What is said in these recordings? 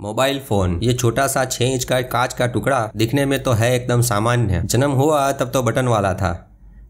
mobile phone ये छोटा सा छह इंच का कांच का टुकड़ा दिखने में तो है एकदम सामान्य जन्म हुआ तब तो बटन वाला था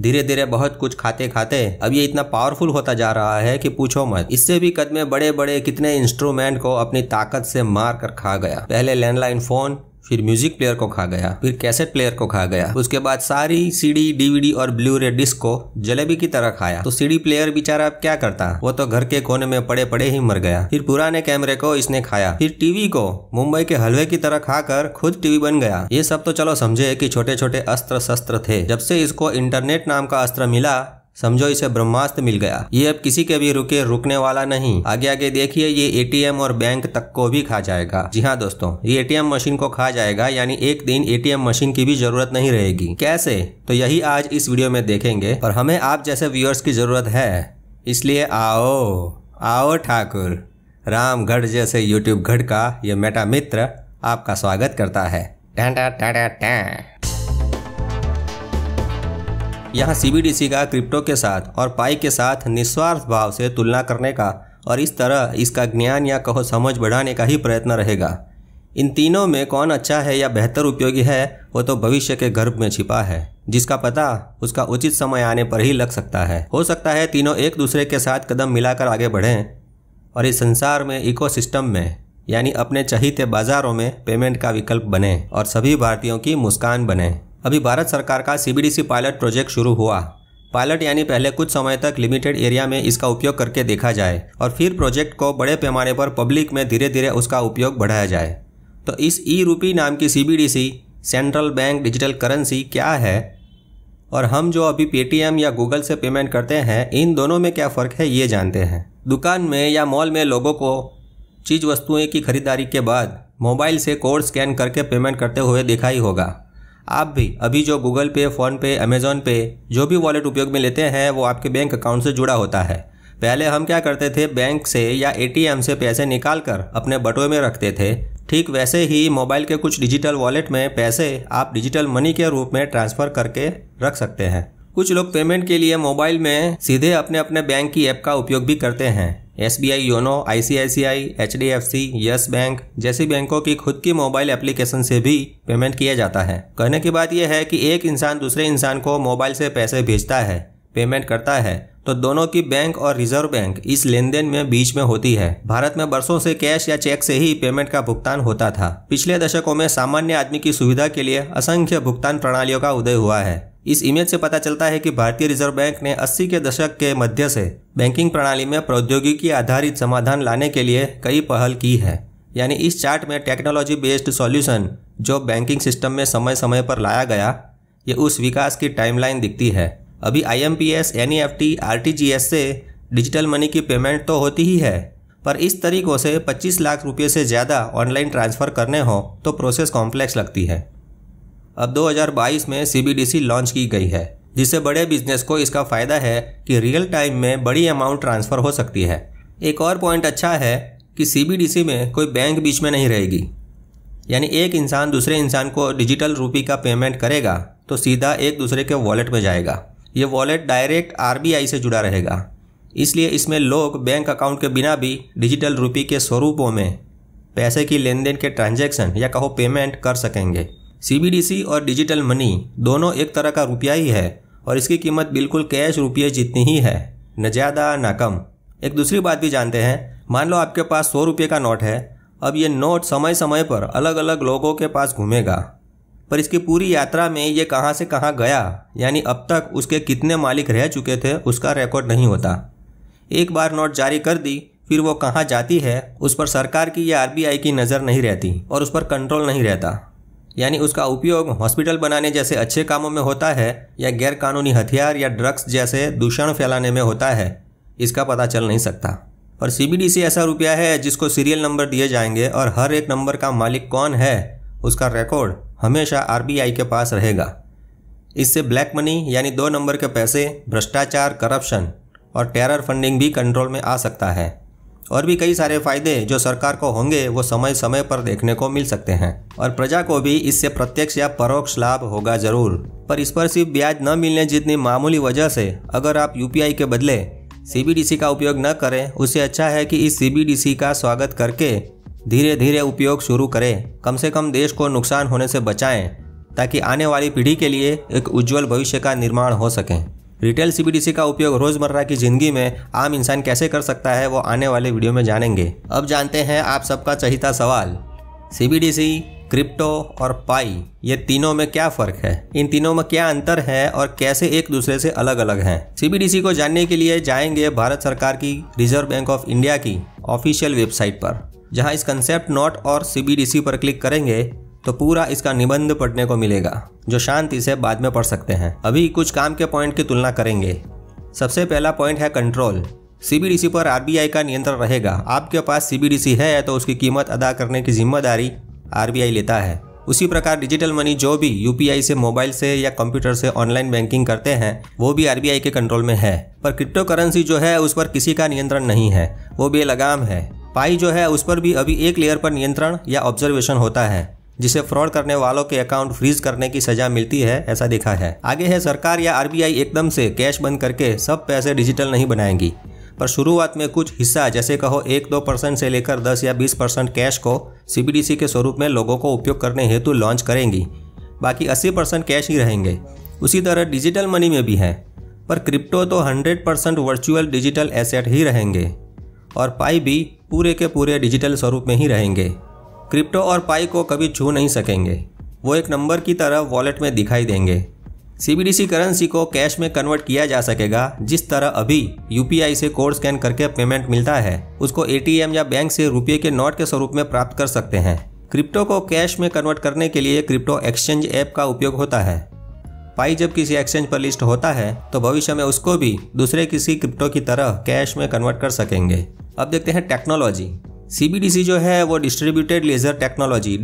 धीरे धीरे बहुत कुछ खाते खाते अब ये इतना पावरफुल होता जा रहा है कि पूछो मत इससे भी कदमे बड़े बड़े कितने इंस्ट्रूमेंट को अपनी ताकत से मार कर खा गया पहले लैंडलाइन फोन फिर म्यूजिक प्लेयर को खा गया फिर कैसेट प्लेयर को खा गया उसके बाद सारी सीडी डीवीडी और ब्लू रे डिस्क को जलेबी की तरह खाया तो सीडी प्लेयर बेचारा अब क्या करता वो तो घर के कोने में पड़े पड़े ही मर गया फिर पुराने कैमरे को इसने खाया फिर टीवी को मुंबई के हलवे की तरह खाकर खुद टीवी बन गया ये सब तो चलो समझे की छोटे छोटे अस्त्र शस्त्र थे जब से इसको इंटरनेट नाम का अस्त्र मिला समझो इसे ब्रह्मास्त्र मिल गया ये अब किसी के भी रुके रुकने वाला नहीं आगे आगे देखिए ये एटीएम और बैंक तक को भी खा जाएगा जी हाँ दोस्तों ये एटीएम मशीन को खा जाएगा यानी एक दिन एटीएम मशीन की भी जरूरत नहीं रहेगी कैसे तो यही आज इस वीडियो में देखेंगे और हमें आप जैसे व्यूअर्स की जरूरत है इसलिए आओ आओ ठाकुर रामगढ़ जैसे यूट्यूब गढ़ का ये मेटा मित्र आपका स्वागत करता है यहाँ सी का क्रिप्टो के साथ और पाई के साथ निस्वार्थ भाव से तुलना करने का और इस तरह इसका ज्ञान या कहो समझ बढ़ाने का ही प्रयत्न रहेगा इन तीनों में कौन अच्छा है या बेहतर उपयोगी है वो तो भविष्य के गर्भ में छिपा है जिसका पता उसका उचित समय आने पर ही लग सकता है हो सकता है तीनों एक दूसरे के साथ कदम मिलाकर आगे बढ़ें और इस संसार में इकोसिस्टम में यानी अपने चहीते बाजारों में पेमेंट का विकल्प बने और सभी भारतीयों की मुस्कान बने अभी भारत सरकार का सीबीडीसी पायलट प्रोजेक्ट शुरू हुआ पायलट यानी पहले कुछ समय तक लिमिटेड एरिया में इसका उपयोग करके देखा जाए और फिर प्रोजेक्ट को बड़े पैमाने पर पब्लिक में धीरे धीरे उसका उपयोग बढ़ाया जाए तो इस ई रूपी नाम की CBDC central bank digital currency क्या है और हम जो अभी पेटीएम या गूगल से पेमेंट करते हैं इन दोनों में क्या फ़र्क है ये जानते हैं दुकान में या मॉल में लोगों को चीज़ वस्तुएं की खरीदारी के बाद मोबाइल से कोड स्कैन करके पेमेंट करते हुए दिखाई होगा आप भी अभी जो गूगल पे फोन पे अमेज़ॉन पे जो भी वॉलेट उपयोग में लेते हैं वो आपके बैंक अकाउंट से जुड़ा होता है पहले हम क्या करते थे बैंक से या ए से पैसे निकाल कर अपने बटुए में रखते थे ठीक वैसे ही मोबाइल के कुछ डिजिटल वॉलेट में पैसे आप डिजिटल मनी के रूप में ट्रांसफ़र करके रख सकते हैं कुछ लोग पेमेंट के लिए मोबाइल में सीधे अपने अपने बैंक की ऐप का उपयोग भी करते हैं S B I YONO I C I C I H D F C yes bank जैसी बैंकों की खुद की मोबाइल एप्लीकेशन से भी पेमेंट किया जाता है कहने की बात यह है कि एक इंसान दूसरे इंसान को मोबाइल से पैसे भेजता है पेमेंट करता है तो दोनों की बैंक और रिजर्व बैंक इस लेन देन में बीच में होती है भारत में बरसों से कैश या चेक से ही पेमेंट का भुगतान होता था पिछले दशकों में सामान्य आदमी की सुविधा के लिए असंख्य भुगतान प्रणालियों का उदय हुआ है इस इमेज से पता चलता है कि भारतीय रिजर्व बैंक ने 80 के दशक के मध्य से बैंकिंग प्रणाली में प्रौद्योगिकी आधारित समाधान लाने के लिए कई पहल की है यानी इस चार्ट में टेक्नोलॉजी बेस्ड सॉल्यूशन जो बैंकिंग सिस्टम में समय समय पर लाया गया ये उस विकास की टाइमलाइन दिखती है अभी I M P S N E F T R T G S से डिजिटल मनी की पेमेंट तो होती ही है पर इस तरीकों से 25 लाख रुपये से ज़्यादा ऑनलाइन ट्रांसफ़र करने हो तो प्रोसेस कॉम्प्लेक्स लगती है अब 2022 में सीबीडीसी लॉन्च की गई है जिससे बड़े बिजनेस को इसका फायदा है कि रियल टाइम में बड़ी अमाउंट ट्रांसफर हो सकती है एक और पॉइंट अच्छा है कि सीबीडीसी में कोई बैंक बीच में नहीं रहेगी यानी एक इंसान दूसरे इंसान को डिजिटल रूपी का पेमेंट करेगा तो सीधा एक दूसरे के वॉलेट में जाएगा ये वॉलेट डायरेक्ट आर से जुड़ा रहेगा इसलिए इसमें लोग बैंक अकाउंट के बिना भी डिजिटल रूपी के स्वरूपों में पैसे की लेन देन के ट्रांजैक्शन या कहो पेमेंट कर सकेंगे सीबीडीसी और डिजिटल मनी दोनों एक तरह का रुपया ही है और इसकी कीमत बिल्कुल कैश रुपये जितनी ही है न ज़्यादा ना कम एक दूसरी बात भी जानते हैं मान लो आपके पास सौ रुपये का नोट है अब ये नोट समय समय पर अलग अलग लोगों के पास घूमेगा पर इसकी पूरी यात्रा में ये कहाँ से कहाँ गया यानी अब तक उसके कितने मालिक रह चुके थे उसका रिकॉर्ड नहीं होता एक बार नोट जारी कर दी फिर वो कहाँ जाती है उस पर सरकार की या आरबीआई की नज़र नहीं रहती और उस पर कंट्रोल नहीं रहता यानी उसका उपयोग हॉस्पिटल बनाने जैसे अच्छे कामों में होता है या गैरकानूनी हथियार या ड्रग्स जैसे दूषण फैलाने में होता है इसका पता चल नहीं सकता और सी ऐसा रुपया है जिसको सीरियल नंबर दिए जाएंगे और हर एक नंबर का मालिक कौन है उसका रिकॉर्ड हमेशा आरबीआई के पास रहेगा इससे ब्लैक मनी यानी दो नंबर के पैसे भ्रष्टाचार करप्शन और टेरर फंडिंग भी कंट्रोल में आ सकता है और भी कई सारे फायदे जो सरकार को होंगे वो समय समय पर देखने को मिल सकते हैं और प्रजा को भी इससे प्रत्यक्ष या परोक्ष लाभ होगा जरूर पर इस पर सिर्फ ब्याज न मिलने जितनी मामूली वजह से अगर आप यूपीआई के बदले सीबीडीसी का उपयोग न करें उससे अच्छा है कि इस सीबीडीसी का स्वागत करके धीरे धीरे उपयोग शुरू करें कम से कम देश को नुकसान होने से बचाएं ताकि आने वाली पीढ़ी के लिए एक उज्जवल भविष्य का निर्माण हो सके रिटेल सीबीडीसी का उपयोग रोजमर्रा की जिंदगी में आम इंसान कैसे कर सकता है वो आने वाले वीडियो में जानेंगे अब जानते हैं आप सबका चहिता सवाल सीबीडीसी क्रिप्टो और पाई ये तीनों में क्या फर्क है इन तीनों में क्या अंतर है और कैसे एक दूसरे से अलग अलग हैं सीबीडीसी को जानने के लिए जाएंगे भारत सरकार की रिजर्व बैंक ऑफ इंडिया की ऑफिशियल वेबसाइट पर जहां इस कंसेप्ट नोट और सीबीडीसी पर क्लिक करेंगे तो पूरा इसका निबंध पढ़ने को मिलेगा जो शांति से बाद में पढ़ सकते हैं अभी कुछ काम के पॉइंट की तुलना करेंगे सबसे पहला पॉइंट है कंट्रोल सीबीडीसी पर आरबीआई का नियंत्रण रहेगा आपके पास सीबीडीसी है तो उसकी कीमत अदा करने की जिम्मेदारी आरबीआई लेता है उसी प्रकार डिजिटल मनी जो भी यूपीआई से मोबाइल से या कंप्यूटर से ऑनलाइन बैंकिंग करते हैं वो भी आरबीआई के कंट्रोल में है पर क्रिप्टो करेंसी जो है उस पर किसी का नियंत्रण नहीं है वो बेलगाम है पाई जो है उस पर भी अभी एक लेयर पर नियंत्रण या ऑब्जर्वेशन होता है जिसे फ्रॉड करने वालों के अकाउंट फ्रीज करने की सजा मिलती है ऐसा देखा है आगे है सरकार या आरबीआई एकदम से कैश बंद करके सब पैसे डिजिटल नहीं बनाएंगी पर शुरुआत में कुछ हिस्सा जैसे कहो एक दो परसेंट से लेकर दस या बीस परसेंट कैश को सीबीडीसी के स्वरूप में लोगों को उपयोग करने हेतु लॉन्च करेंगी बाकी अस्सी परसेंट कैश ही रहेंगे उसी तरह डिजिटल मनी में भी है पर क्रिप्टो तो hundred percent virtual digital asset ही रहेंगे और पाई भी पूरे के पूरे डिजिटल स्वरूप में ही रहेंगे क्रिप्टो और पाई को कभी छू नहीं सकेंगे वो एक नंबर की तरह वॉलेट में दिखाई देंगे सी करेंसी को कैश में कन्वर्ट किया जा सकेगा जिस तरह अभी यूपीआई से कोड स्कैन करके पेमेंट मिलता है उसको एटीएम या बैंक से रुपये के नोट के स्वरूप में प्राप्त कर सकते हैं क्रिप्टो को कैश में कन्वर्ट करने के लिए क्रिप्टो एक्सचेंज ऐप का उपयोग होता है पाई जब किसी एक्सचेंज पर लिस्ट होता है तो भविष्य में उसको भी दूसरे किसी क्रिप्टो की तरह कैश में कन्वर्ट कर सकेंगे अब देखते हैं टेक्नोलॉजी सी जो है वो डिस्ट्रीब्यूटेड लेज़र टेक्नोलॉजी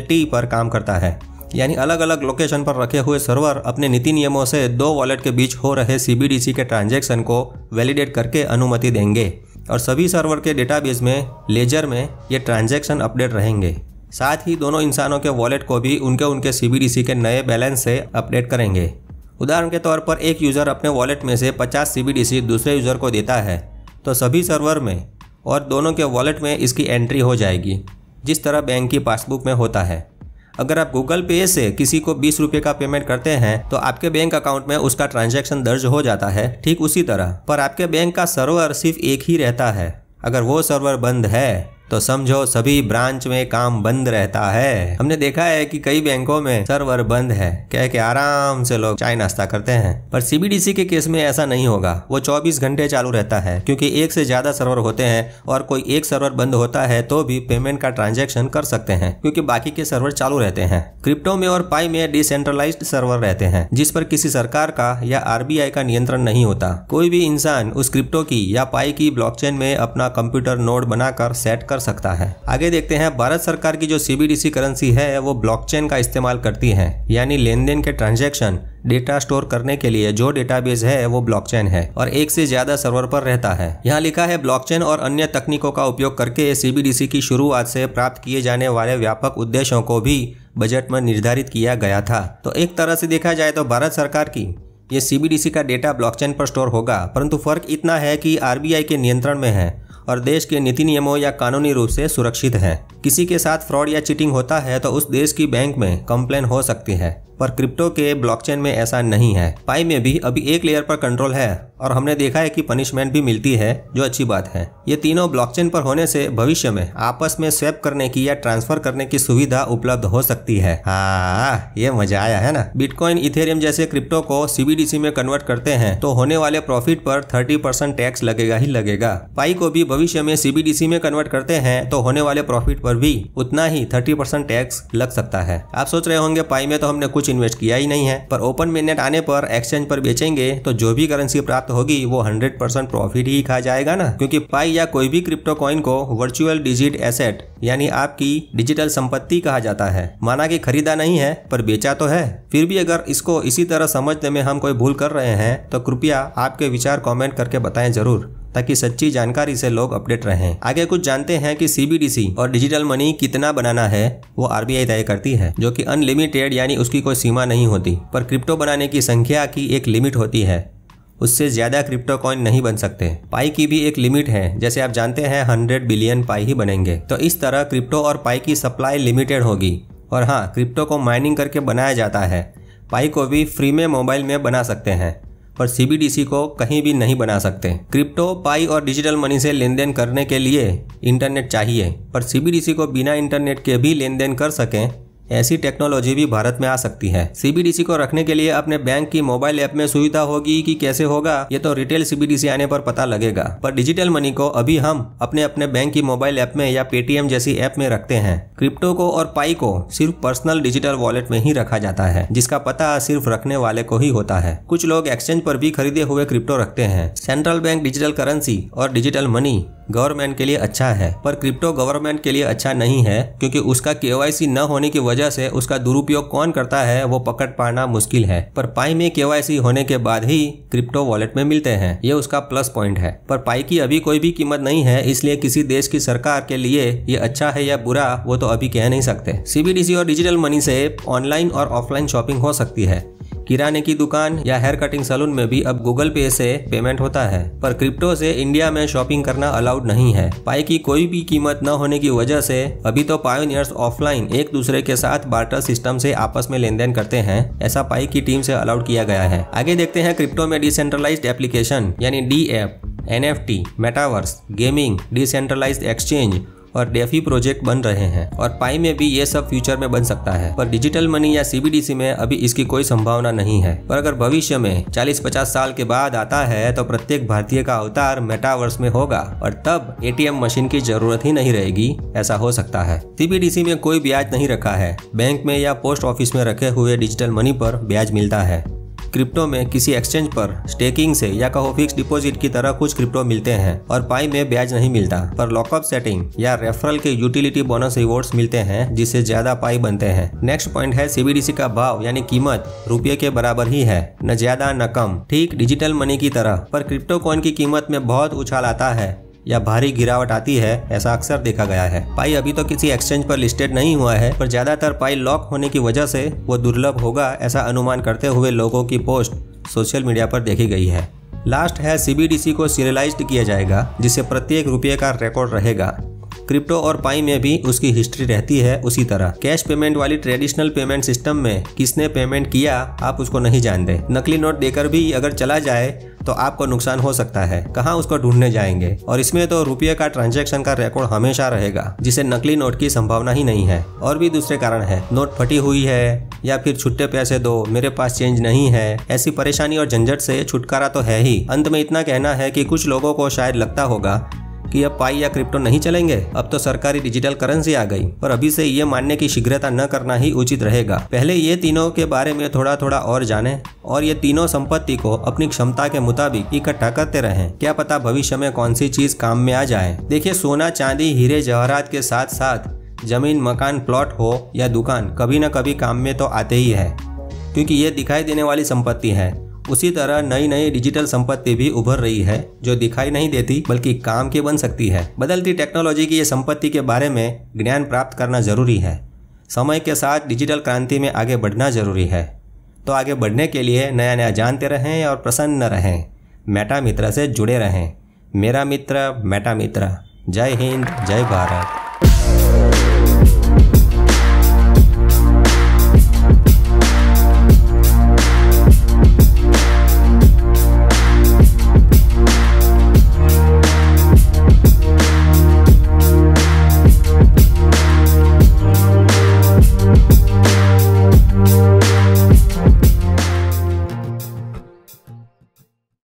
डी पर काम करता है यानी अलग अलग लोकेशन पर रखे हुए सर्वर अपने नीति नियमों से दो वॉलेट के बीच हो रहे सी के ट्रांजेक्शन को वैलिडेट करके अनुमति देंगे और सभी सर्वर के डेटाबेस में लेजर में ये ट्रांजेक्शन अपडेट रहेंगे साथ ही दोनों इंसानों के वॉलेट को भी उनके उनके सी के नए बैलेंस से अपडेट करेंगे उदाहरण के तौर पर एक यूज़र अपने वॉलेट में से 50 सी दूसरे यूज़र को देता है तो सभी सर्वर में और दोनों के वॉलेट में इसकी एंट्री हो जाएगी जिस तरह बैंक की पासबुक में होता है अगर आप गूगल पे से किसी को बीस रुपये का पेमेंट करते हैं तो आपके बैंक अकाउंट में उसका ट्रांजैक्शन दर्ज हो जाता है ठीक उसी तरह पर आपके बैंक का सर्वर सिर्फ एक ही रहता है अगर वो सर्वर बंद है तो समझो सभी ब्रांच में काम बंद रहता है हमने देखा है कि कई बैंकों में सर्वर बंद है कह के आराम से लोग चाय नाश्ता करते हैं पर सीबीडीसी के केस में ऐसा नहीं होगा वो 24 घंटे चालू रहता है क्योंकि एक से ज्यादा सर्वर होते हैं और कोई एक सर्वर बंद होता है तो भी पेमेंट का ट्रांजेक्शन कर सकते हैं क्योंकि बाकी के सर्वर चालू रहते हैं क्रिप्टो में और पाई में डिसेंट्रलाइज सर्वर रहते हैं जिस पर किसी सरकार का या आर का नियंत्रण नहीं होता कोई भी इंसान उस क्रिप्टो की या पाई की ब्लॉक में अपना कंप्यूटर नोड बनाकर सेट कर कर सकता है आगे देखते हैं भारत सरकार की जो सीबीडीसी करेंसी है वो ब्लॉकचेन का इस्तेमाल करती है यानी लेन देन के ट्रांजेक्शन डेटा स्टोर करने के लिए जो डेटाबेस है वो ब्लॉकचेन है और एक से ज्यादा सर्वर पर रहता है यहाँ लिखा है ब्लॉकचेन और अन्य तकनीकों का उपयोग करके सीबीडीसी की शुरुआत से प्राप्त किए जाने वाले व्यापक उद्देश्यों को भी बजट में निर्धारित किया गया था तो एक तरह से देखा जाए तो भारत सरकार की ये सीबीडीसी का डेटा ब्लॉकचेन पर स्टोर होगा परंतु फर्क इतना है कि आरबीआई के नियंत्रण में है और देश के नीति नियमों या कानूनी रूप से सुरक्षित हैं किसी के साथ फ्रॉड या चीटिंग होता है तो उस देश की बैंक में कंप्लेन हो सकती है पर क्रिप्टो के ब्लॉकचेन में ऐसा नहीं है पाई में भी अभी एक लेयर पर कंट्रोल है और हमने देखा है कि पनिशमेंट भी मिलती है जो अच्छी बात है ये तीनों ब्लॉकचेन पर होने से भविष्य में आपस में स्वैप करने की या ट्रांसफर करने की सुविधा उपलब्ध हो सकती है हाँ ये मजा आया है ना बिटकॉइन इथेरियम जैसे क्रिप्टो को सीबीडीसी में कन्वर्ट करते हैं तो होने वाले प्रॉफिट पर थर्टी परसेंट टैक्स लगेगा ही लगेगा पाई को भी भविष्य में सीबीडीसी में कन्वर्ट करते हैं तो होने वाले प्रॉफिट पर भी उतना ही थर्टी परसेंट टैक्स लग सकता है आप सोच रहे होंगे पाई में तो हमने कुछ कुछ इन्वेस्ट किया ही नहीं है पर ओपन मेनेट आने पर एक्सचेंज पर बेचेंगे तो जो भी करेंसी प्राप्त होगी वो हंड्रेड परसेंट प्रॉफिट ही खा जाएगा ना क्योंकि पाई या कोई भी क्रिप्टो कॉइन को वर्चुअल डिजिट एसेट यानी आपकी डिजिटल संपत्ति कहा जाता है माना कि खरीदा नहीं है पर बेचा तो है फिर भी अगर इसको इसी तरह समझने में हम कोई भूल कर रहे हैं तो कृपया आपके विचार कमेंट करके बताएं जरूर ताकि सच्ची जानकारी से लोग अपडेट रहें आगे कुछ जानते हैं कि सीबीडीसी और डिजिटल मनी कितना बनाना है वो आरबीआई तय करती है जो कि अनलिमिटेड यानी उसकी कोई सीमा नहीं होती पर क्रिप्टो बनाने की संख्या की एक लिमिट होती है उससे ज़्यादा क्रिप्टो कॉइन नहीं बन सकते पाई की भी एक लिमिट है जैसे आप जानते हैं हंड्रेड बिलियन पाई ही बनेंगे तो इस तरह क्रिप्टो और पाई की सप्लाई लिमिटेड होगी और हाँ क्रिप्टो को माइनिंग करके बनाया जाता है पाई को भी फ्री में मोबाइल में बना सकते हैं पर सीबीडीसी को कहीं भी नहीं बना सकते क्रिप्टो पाई और डिजिटल मनी से लेन देन करने के लिए इंटरनेट चाहिए पर सीबीडीसी को बिना इंटरनेट के भी लेन देन कर सकें ऐसी टेक्नोलॉजी भी भारत में आ सकती है सीबीडीसी को रखने के लिए अपने बैंक की मोबाइल ऐप में सुविधा होगी कि कैसे होगा ये तो रिटेल सीबीडीसी आने पर पता लगेगा पर डिजिटल मनी को अभी हम अपने अपने बैंक की मोबाइल ऐप में या पेटीएम जैसी ऐप में रखते हैं क्रिप्टो को और पाई को सिर्फ पर्सनल डिजिटल वॉलेट में ही रखा जाता है जिसका पता सिर्फ रखने वाले को ही होता है कुछ लोग एक्सचेंज पर भी खरीदे हुए क्रिप्टो रखते हैं सेंट्रल बैंक डिजिटल करेंसी और डिजिटल मनी गवर्नमेंट के लिए अच्छा है पर क्रिप्टो गवर्नमेंट के लिए अच्छा नहीं है क्योंकि उसका केवाईसी न होने की वजह वजह से उसका दुरुपयोग कौन करता है वो पकड़ पाना मुश्किल है पर पाई में के होने के बाद ही क्रिप्टो वॉलेट में मिलते हैं ये उसका प्लस पॉइंट है पर पाई की अभी कोई भी कीमत नहीं है इसलिए किसी देश की सरकार के लिए ये अच्छा है या बुरा वो तो अभी कह नहीं सकते सीबीडीसी और डिजिटल मनी से ऑनलाइन और ऑफलाइन शॉपिंग हो सकती है किराने की दुकान या हेयर कटिंग सलून में भी अब गूगल पे से पेमेंट होता है पर क्रिप्टो से इंडिया में शॉपिंग करना अलाउड नहीं है पाई की कोई भी कीमत न होने की वजह से अभी तो पायोनियर्स ऑफलाइन एक दूसरे के साथ बार्टर सिस्टम से आपस में लेन देन करते हैं ऐसा पाई की टीम से अलाउड किया गया है आगे देखते हैं क्रिप्टो में डिसेंट्रलाइज एप्लीकेशन यानी D app N F T metaverse gaming decentralise exchange और डेफी प्रोजेक्ट बन रहे हैं और पाई में भी ये सब फ्यूचर में बन सकता है पर डिजिटल मनी या सीबीडीसी में अभी इसकी कोई संभावना नहीं है पर अगर भविष्य में 40-50 साल के बाद आता है तो प्रत्येक भारतीय का अवतार मेटावर्स में होगा और तब एटीएम मशीन की जरूरत ही नहीं रहेगी ऐसा हो सकता है सीबीडीसी में कोई ब्याज नहीं रखा है बैंक में या पोस्ट ऑफिस में रखे हुए डिजिटल मनी पर ब्याज मिलता है क्रिप्टो में किसी एक्सचेंज पर स्टेकिंग से या कहो फिक्स डिपॉजिट की तरह कुछ क्रिप्टो मिलते हैं और पाई में ब्याज नहीं मिलता पर लॉकअप सेटिंग या रेफरल के यूटिलिटी बोनस रिवॉर्ड्स मिलते हैं जिससे ज्यादा पाई बनते हैं नेक्स्ट पॉइंट है सीबीडीसी का भाव यानी कीमत रुपये के बराबर ही है न ज्यादा न कम ठीक डिजिटल मनी की तरह पर क्रिप्टो कॉइन की कीमत में बहुत उछाल आता है या भारी गिरावट आती है ऐसा अक्सर देखा गया है पाई अभी तो किसी एक्सचेंज पर लिस्टेड नहीं हुआ है पर ज्यादातर पाई लॉक होने की वजह से वो दुर्लभ होगा ऐसा अनुमान करते हुए लोगों की पोस्ट सोशल मीडिया पर देखी गई है लास्ट है सीबीडीसी को सीरियलाइज्ड किया जाएगा जिससे प्रत्येक रुपये का रिकॉर्ड रहेगा क्रिप्टो और पाई में भी उसकी हिस्ट्री रहती है उसी तरह कैश पेमेंट वाली ट्रेडिशनल पेमेंट सिस्टम में किसने पेमेंट किया आप उसको नहीं जानते नकली नोट देकर भी अगर चला जाए तो आपको नुकसान हो सकता है कहाँ उसको ढूंढने जाएंगे और इसमें तो रुपये का ट्रांजेक्शन का रिकॉर्ड हमेशा रहेगा जिसे नकली नोट की संभावना ही नहीं है और भी दूसरे कारण है नोट फटी हुई है या फिर छुट्टे पैसे दो मेरे पास चेंज नहीं है ऐसी परेशानी और झंझट से छुटकारा तो है ही अंत में इतना कहना है कि कुछ लोगों को शायद लगता होगा कि अब पाई या क्रिप्टो नहीं चलेंगे अब तो सरकारी डिजिटल करेंसी आ गई और अभी से ये मानने की शीघ्रता न करना ही उचित रहेगा पहले ये तीनों के बारे में थोड़ा थोड़ा और जाने और ये तीनों संपत्ति को अपनी क्षमता के मुताबिक इकट्ठा करते रहे क्या पता भविष्य में कौन सी चीज काम में आ जाए देखिए सोना चांदी हीरे जवाहरात के साथ साथ जमीन मकान प्लॉट हो या दुकान कभी न कभी काम में तो आते ही है क्योंकि ये दिखाई देने वाली संपत्ति है उसी तरह नई नई डिजिटल संपत्ति भी उभर रही है जो दिखाई नहीं देती बल्कि काम की बन सकती है बदलती टेक्नोलॉजी की ये संपत्ति के बारे में ज्ञान प्राप्त करना जरूरी है समय के साथ डिजिटल क्रांति में आगे बढ़ना जरूरी है तो आगे बढ़ने के लिए नया नया जानते रहें और प्रसन्न रहें मेटा मित्र से जुड़े रहें मेरा मित्र मेटा मित्र जय हिंद जय भारत